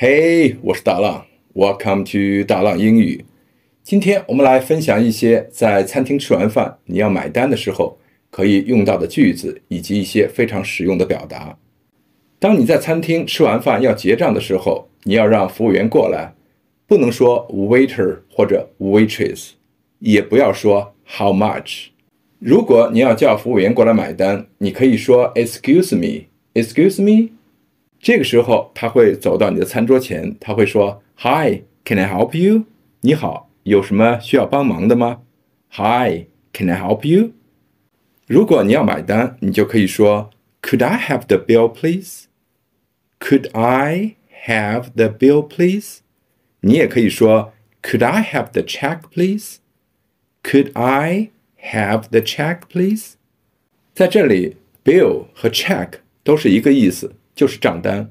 嘿，我是大浪，Welcome to 大浪英语。今天我们来分享一些在餐厅吃完饭你要买单的时候可以用到的句子，以及一些非常实用的表达。当你在餐厅吃完饭要结账的时候，你要让服务员过来，不能说 waiter 或者 waitress，也不要说 how much。如果你要叫服务员过来买单，你可以说 Excuse me，Excuse me。这个时候，他会走到你的餐桌前，他会说：“Hi, can I help you？” 你好，有什么需要帮忙的吗？Hi, can I help you？如果你要买单，你就可以说：“Could I have the bill, please？”Could I have the bill, please？你也可以说：“Could I have the check, please？”Could I have the check, please？在这里，bill 和 check 都是一个意思。就是账单。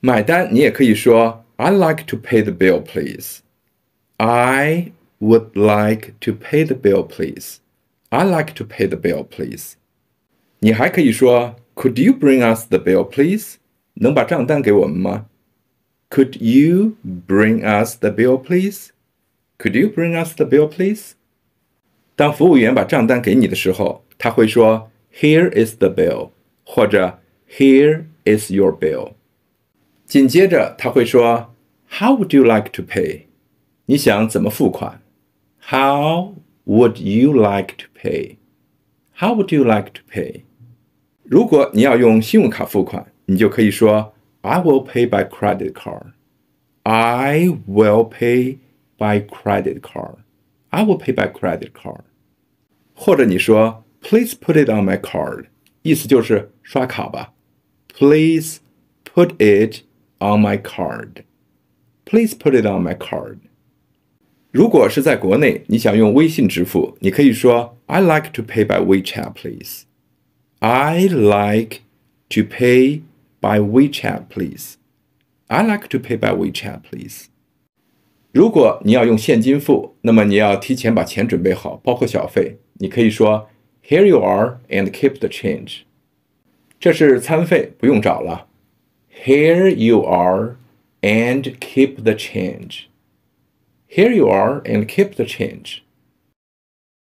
买单你也可以说 I like to pay the bill, please. I would like to pay the bill, please. I like to pay the bill, please. 你还可以说 Could you bring us the bill, please? 能把账单给我们吗？Could you bring us the bill, please? Could you bring us the bill, please? 当服务员把账单给你的时候，他会说 Here is the bill，或者 Here is your bill？” 紧接着他会说：“How would you like to pay？” would you like to pay? How would you like to pay? I will pay by credit card. I will pay by credit card. I will pay by credit card. Please put it on my card. Please put it on my card. Please put it on my card. 如果是在国内，你想用微信支付，你可以说 I like to pay by WeChat, please. I like to pay by WeChat, please. I like to pay by WeChat, please. 如果你要用现金付，那么你要提前把钱准备好，包括小费。你可以说 Here you are and keep the change. 这是餐费，不用找了。Here you are, and keep the change. Here you are, and keep the change.